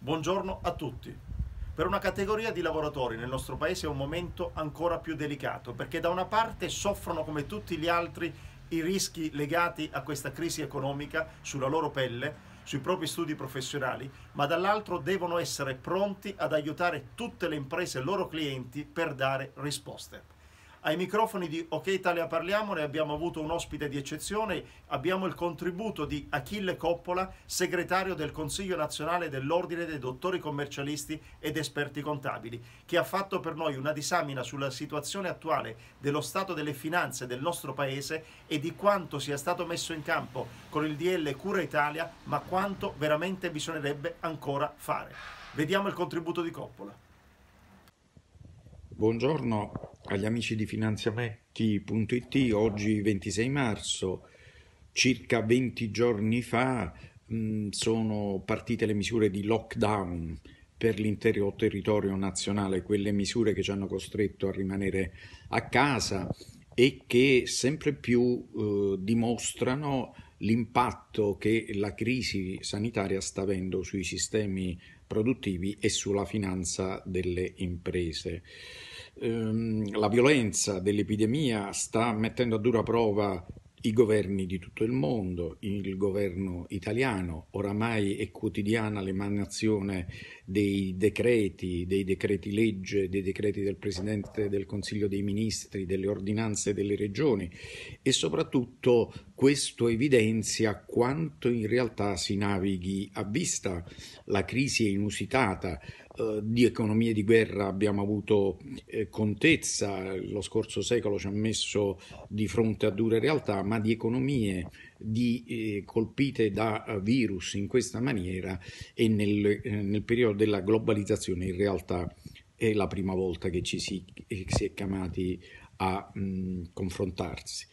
Buongiorno a tutti. Per una categoria di lavoratori nel nostro paese è un momento ancora più delicato perché da una parte soffrono come tutti gli altri i rischi legati a questa crisi economica sulla loro pelle, sui propri studi professionali, ma dall'altro devono essere pronti ad aiutare tutte le imprese e i loro clienti per dare risposte. Ai microfoni di Ok Italia Parliamone abbiamo avuto un ospite di eccezione, abbiamo il contributo di Achille Coppola, segretario del Consiglio nazionale dell'Ordine dei dottori commercialisti ed esperti contabili, che ha fatto per noi una disamina sulla situazione attuale dello stato delle finanze del nostro Paese e di quanto sia stato messo in campo con il DL Cura Italia, ma quanto veramente bisognerebbe ancora fare. Vediamo il contributo di Coppola. Buongiorno agli amici di finanziamenti.it, oggi 26 marzo, circa 20 giorni fa mh, mm, sono partite le misure di lockdown per l'intero territorio nazionale, quelle misure che ci hanno costretto a rimanere a casa e che sempre più eh, dimostrano l'impatto che la crisi sanitaria sta avendo sui sistemi produttivi e sulla finanza delle imprese. Ehm, la violenza dell'epidemia sta mettendo a dura prova i governi di tutto il mondo, il governo italiano, oramai è quotidiana l'emanazione dei decreti, dei decreti legge, dei decreti del Presidente del Consiglio dei Ministri, delle ordinanze delle regioni e soprattutto questo evidenzia quanto in realtà si navighi a vista. La crisi è inusitata, eh, di economie di guerra abbiamo avuto eh, contezza, lo scorso secolo ci ha messo di fronte a dure realtà, ma di economie di, eh, colpite da eh, virus in questa maniera e nel, eh, nel periodo della globalizzazione in realtà è la prima volta che ci si, si è chiamati a mh, mm, confrontarsi.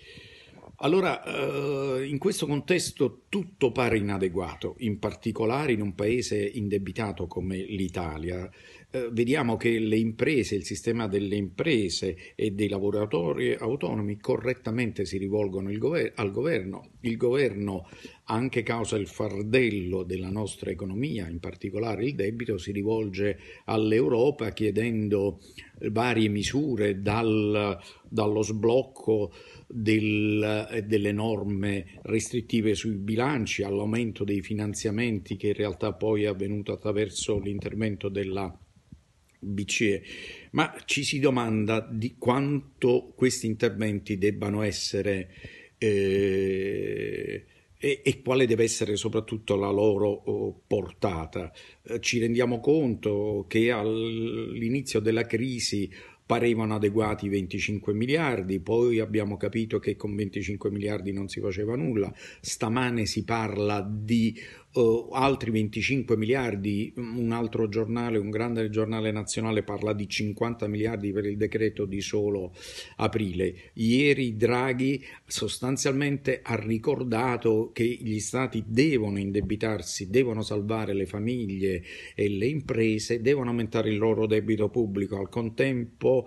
Allora, eh, in questo contesto tutto pare inadeguato, in particolare in un paese indebitato come l'Italia, eh, vediamo che le imprese, il sistema delle imprese e dei lavoratori autonomi correttamente si rivolgono gover- al governo. Il governo, anche causa il fardello della nostra economia, in particolare il debito, si rivolge all'Europa chiedendo varie misure dal, dallo sblocco del, eh, delle norme restrittive sui bilanci all'aumento dei finanziamenti che in realtà poi è avvenuto attraverso l'intervento della BCE, ma ci si domanda di quanto questi interventi debbano essere eh, e, e, quale deve essere soprattutto la loro oh, portata. Eh, ci rendiamo conto che all'inizio della crisi parevano adeguati 25 miliardi, poi abbiamo capito che con 25 miliardi non si faceva nulla, stamane si parla di uh, altri 25 miliardi, un altro giornale, un grande giornale nazionale parla di 50 miliardi per il decreto di solo aprile. Ieri Draghi sostanzialmente ha ricordato che gli stati devono indebitarsi, devono salvare le famiglie e le imprese, devono aumentare il loro debito pubblico. Al contempo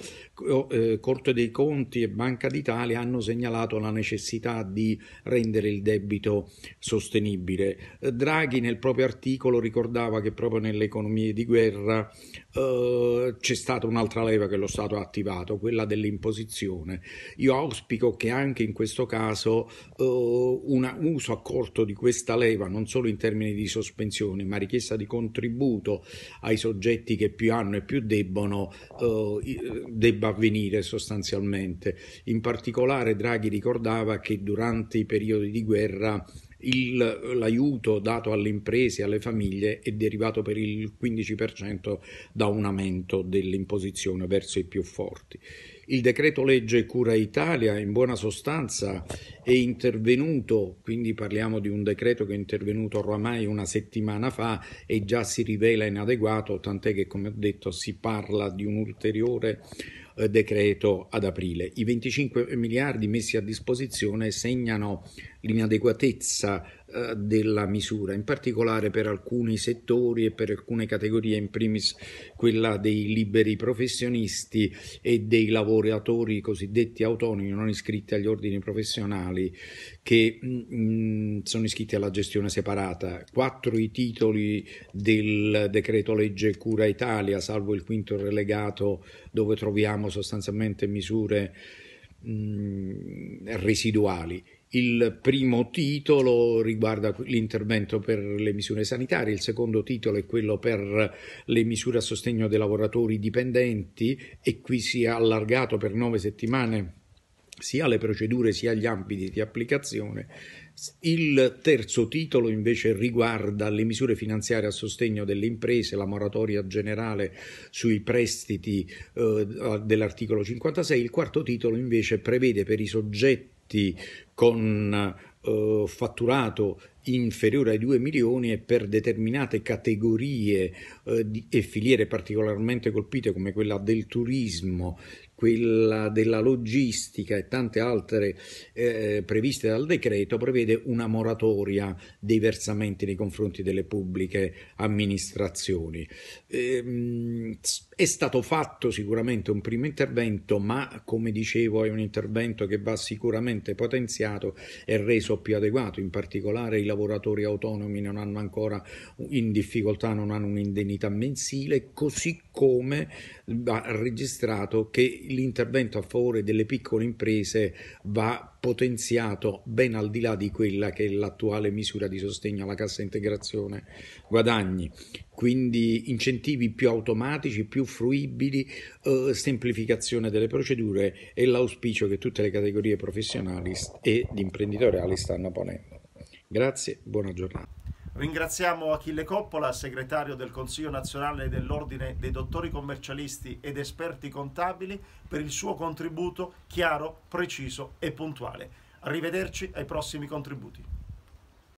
eh, Corte dei Conti e Banca d'Italia hanno segnalato la necessità di rendere il debito sostenibile. Draghi Draghi nel proprio articolo ricordava che proprio nelle economie di guerra eh, c'è stata un'altra leva che lo Stato ha attivato, quella dell'imposizione. Io auspico che anche in questo caso eh, un uso accorto di questa leva, non solo in termini di sospensione, ma richiesta di contributo ai soggetti che più hanno e più debbono, eh, debba avvenire sostanzialmente. In particolare Draghi ricordava che durante i periodi di guerra l'aiuto dato alle imprese e alle famiglie è derivato per il 15% da un aumento dell'imposizione verso i più forti. Il decreto legge Cura Italia in buona sostanza è intervenuto, quindi parliamo di un decreto che è intervenuto oramai una settimana fa e già si rivela inadeguato, tant'è che come ho detto si parla di un ulteriore eh, decreto ad aprile. I 25 miliardi messi a disposizione segnano l'inadeguatezza eh, della misura, in particolare per alcuni settori e per alcune categorie, in primis quella dei liberi professionisti e dei lavoratori cosiddetti autonomi non iscritti agli ordini professionali che mh, mm, mm, sono iscritti alla gestione separata. Quattro i titoli del decreto legge Cura Italia, salvo il quinto relegato dove troviamo sono sostanzialmente misure mh, residuali. Il primo titolo riguarda l'intervento per le misure sanitarie, il secondo titolo è quello per le misure a sostegno dei lavoratori dipendenti e qui si è allargato per nove settimane sia le procedure sia gli ambiti di applicazione il terzo titolo invece riguarda le misure finanziarie a sostegno delle imprese, la moratoria generale sui prestiti eh, dell'articolo 56. Il quarto titolo invece prevede per i soggetti con eh, fatturato inferiore ai 2 milioni e per determinate categorie eh, di, e filiere particolarmente colpite come quella del turismo quella della logistica e tante altre eh, previste dal decreto, prevede una moratoria dei versamenti nei confronti delle pubbliche amministrazioni. Ehm, è stato fatto sicuramente un primo intervento, ma come dicevo è un intervento che va sicuramente potenziato e reso più adeguato, in particolare i lavoratori autonomi non hanno ancora in difficoltà, non hanno un'indennità mensile, così come va registrato che l'intervento a favore delle piccole imprese va potenziato ben al di là di quella che è l'attuale misura di sostegno alla cassa integrazione guadagni, quindi incentivi più automatici, più fruibili, eh, semplificazione delle procedure e l'auspicio che tutte le categorie professionali ed imprenditoriali stanno ponendo. Grazie, buona giornata. Ringraziamo Achille Coppola, segretario del Consiglio nazionale dell'Ordine dei dottori commercialisti ed esperti contabili, per il suo contributo chiaro, preciso e puntuale. Arrivederci ai prossimi contributi.